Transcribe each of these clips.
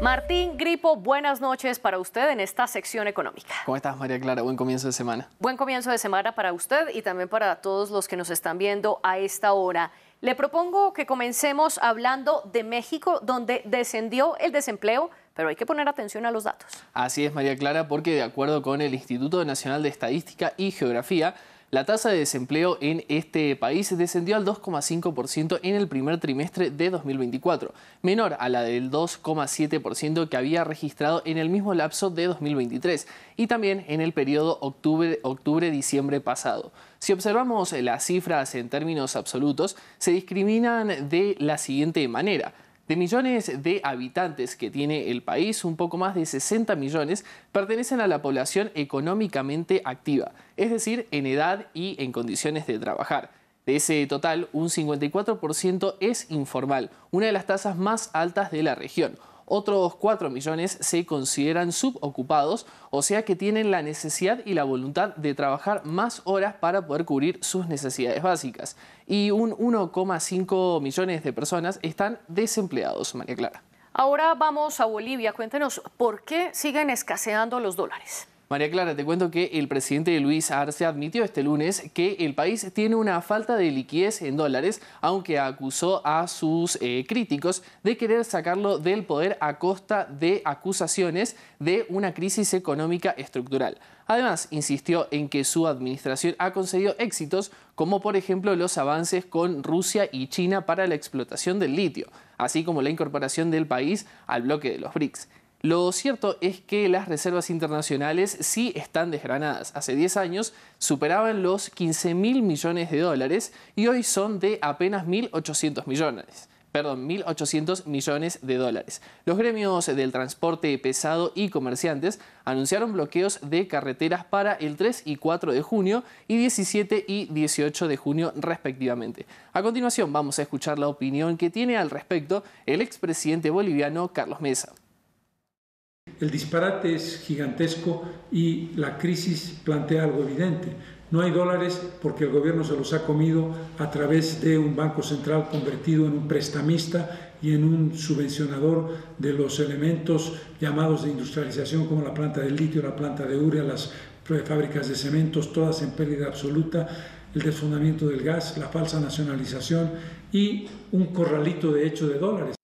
Martín Gripo, buenas noches para usted en esta sección económica. ¿Cómo estás, María Clara? Buen comienzo de semana. Buen comienzo de semana para usted y también para todos los que nos están viendo a esta hora. Le propongo que comencemos hablando de México, donde descendió el desempleo pero hay que poner atención a los datos. Así es, María Clara, porque de acuerdo con el Instituto Nacional de Estadística y Geografía, la tasa de desempleo en este país descendió al 2,5% en el primer trimestre de 2024, menor a la del 2,7% que había registrado en el mismo lapso de 2023 y también en el periodo octubre-diciembre pasado. Si observamos las cifras en términos absolutos, se discriminan de la siguiente manera. De millones de habitantes que tiene el país, un poco más de 60 millones pertenecen a la población económicamente activa, es decir, en edad y en condiciones de trabajar. De ese total, un 54% es informal, una de las tasas más altas de la región. Otros 4 millones se consideran subocupados, o sea que tienen la necesidad y la voluntad de trabajar más horas para poder cubrir sus necesidades básicas. Y un 1,5 millones de personas están desempleados, María Clara. Ahora vamos a Bolivia. Cuéntenos por qué siguen escaseando los dólares. María Clara, te cuento que el presidente Luis Arce admitió este lunes que el país tiene una falta de liquidez en dólares, aunque acusó a sus eh, críticos de querer sacarlo del poder a costa de acusaciones de una crisis económica estructural. Además, insistió en que su administración ha conseguido éxitos, como por ejemplo los avances con Rusia y China para la explotación del litio, así como la incorporación del país al bloque de los BRICS. Lo cierto es que las reservas internacionales sí están desgranadas. Hace 10 años superaban los 15 mil millones de dólares y hoy son de apenas 1.800 millones. Perdón, 1.800 millones de dólares. Los gremios del transporte pesado y comerciantes anunciaron bloqueos de carreteras para el 3 y 4 de junio y 17 y 18 de junio respectivamente. A continuación vamos a escuchar la opinión que tiene al respecto el expresidente boliviano Carlos Mesa. El disparate es gigantesco y la crisis plantea algo evidente. No hay dólares porque el gobierno se los ha comido a través de un banco central convertido en un prestamista y en un subvencionador de los elementos llamados de industrialización como la planta de litio, la planta de urea, las fábricas de cementos, todas en pérdida absoluta, el desfundamiento del gas, la falsa nacionalización y un corralito de hecho de dólares.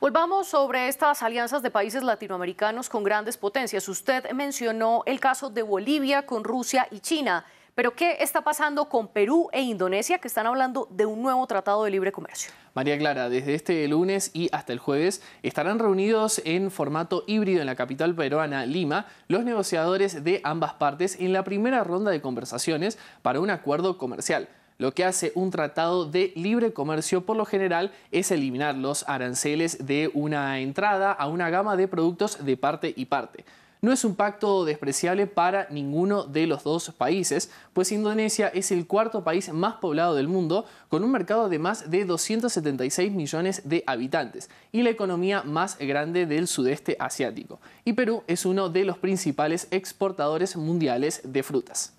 Volvamos sobre estas alianzas de países latinoamericanos con grandes potencias. Usted mencionó el caso de Bolivia con Rusia y China, pero ¿qué está pasando con Perú e Indonesia que están hablando de un nuevo tratado de libre comercio? María Clara, desde este lunes y hasta el jueves estarán reunidos en formato híbrido en la capital peruana, Lima, los negociadores de ambas partes en la primera ronda de conversaciones para un acuerdo comercial. Lo que hace un tratado de libre comercio por lo general es eliminar los aranceles de una entrada a una gama de productos de parte y parte. No es un pacto despreciable para ninguno de los dos países, pues Indonesia es el cuarto país más poblado del mundo, con un mercado de más de 276 millones de habitantes y la economía más grande del sudeste asiático. Y Perú es uno de los principales exportadores mundiales de frutas.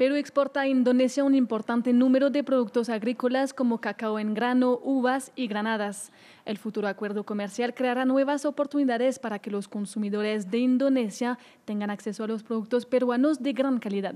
Perú exporta a Indonesia un importante número de productos agrícolas como cacao en grano, uvas y granadas. El futuro acuerdo comercial creará nuevas oportunidades para que los consumidores de Indonesia tengan acceso a los productos peruanos de gran calidad.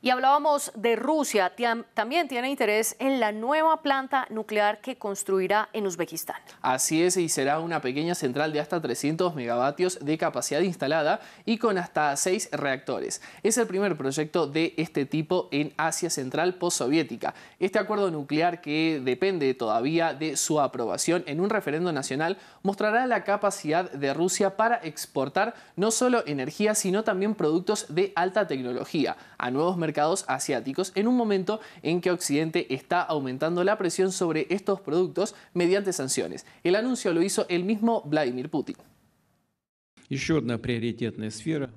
Y hablábamos de Rusia, también tiene interés en la nueva planta nuclear que construirá en Uzbekistán. Así es, y será una pequeña central de hasta 300 megavatios de capacidad instalada y con hasta seis reactores. Es el primer proyecto de este tipo en Asia Central postsoviética. Este acuerdo nuclear, que depende todavía de su aprobación en un referendo nacional, mostrará la capacidad de Rusia para exportar no solo energía, sino también productos de alta tecnología a nuevos mercados mercados asiáticos en un momento en que Occidente está aumentando la presión sobre estos productos mediante sanciones. El anuncio lo hizo el mismo Vladimir Putin.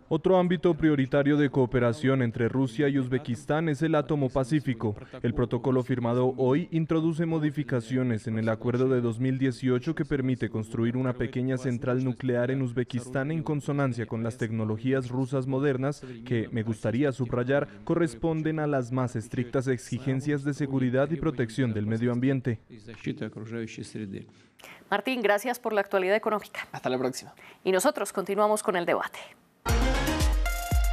Otro ámbito prioritario de cooperación entre Rusia y Uzbekistán es el átomo pacífico. El protocolo firmado hoy introduce modificaciones en el acuerdo de 2018 que permite construir una pequeña central nuclear en Uzbekistán en consonancia con las tecnologías rusas modernas que, me gustaría subrayar, corresponden a las más estrictas exigencias de seguridad y protección del medio ambiente. Martín, gracias por la actualidad económica. Hasta la próxima. Y nosotros Continuamos con el debate.